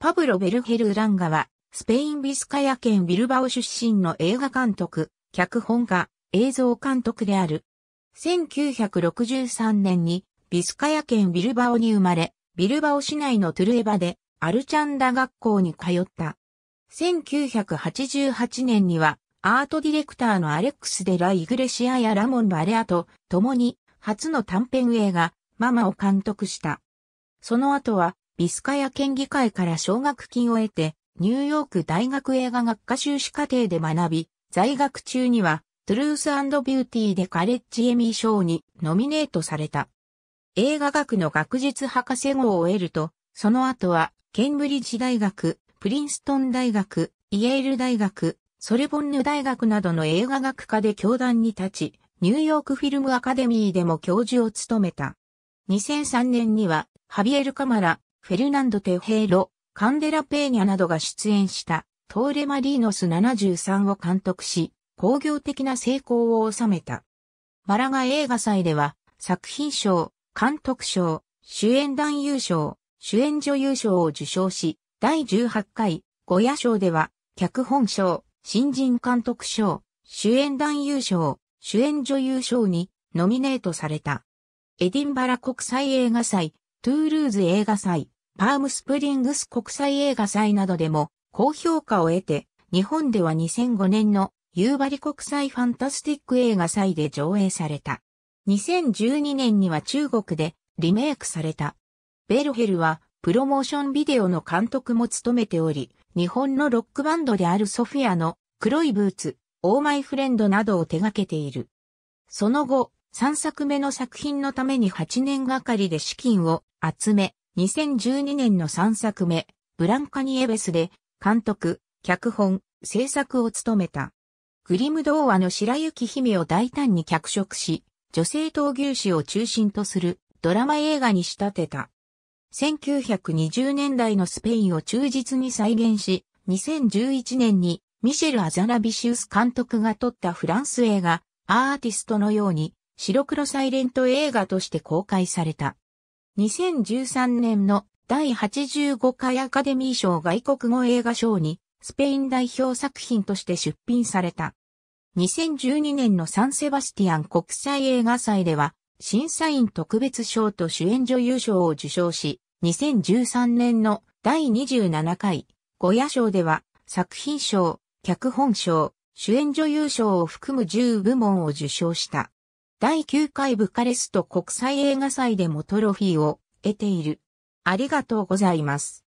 パブロ・ベルヘル・ウランガは、スペインビスカヤ県ビルバオ出身の映画監督、脚本家、映像監督である。1963年にビスカヤ県ビルバオに生まれ、ビルバオ市内のトゥルエバでアルチャンダ学校に通った。1988年にはアートディレクターのアレックス・デラ・イグレシアやラモン・バレアと共に初の短編映画、ママを監督した。その後はビスカヤ県議会から奨学金を得て、ニューヨーク大学映画学科修士課程で学び、在学中には、トゥルースビューティーでカレッジエミー賞にノミネートされた。映画学の学術博士号を得ると、その後は、ケンブリッジ大学、プリンストン大学、イエール大学、ソレボンヌ大学などの映画学科で教壇に立ち、ニューヨークフィルムアカデミーでも教授を務めた。2003年には、ハビエル・カマラ、フェルナンド・テヘイロ、カンデラ・ペーニャなどが出演したトーレマリーノス73を監督し、工業的な成功を収めた。マラガ映画祭では作品賞、監督賞、主演男優賞、主演女優賞を受賞し、第18回、ゴヤ賞では、脚本賞、新人監督賞、主演男優賞、主演女優賞にノミネートされた。エディンバラ国際映画祭、トゥールーズ映画祭、パームスプリングス国際映画祭などでも高評価を得て、日本では2005年の夕張国際ファンタスティック映画祭で上映された。2012年には中国でリメイクされた。ベルヘルはプロモーションビデオの監督も務めており、日本のロックバンドであるソフィアの黒いブーツ、オーマイフレンドなどを手掛けている。その後、3作目の作品のために8年がかりで資金を集め、2012年の3作目、ブランカニエベスで、監督、脚本、制作を務めた。グリム童話の白雪姫を大胆に脚色し、女性闘牛士を中心とするドラマ映画に仕立てた。1920年代のスペインを忠実に再現し、2011年にミシェル・アザラビシウス監督が撮ったフランス映画、アーティストのように白黒サイレント映画として公開された。2013年の第85回アカデミー賞外国語映画賞にスペイン代表作品として出品された。2012年のサンセバスティアン国際映画祭では審査員特別賞と主演女優賞を受賞し、2013年の第27回ゴヤ賞では作品賞、脚本賞、主演女優賞を含む10部門を受賞した。第9回ブカレスト国際映画祭でもトロフィーを得ている。ありがとうございます。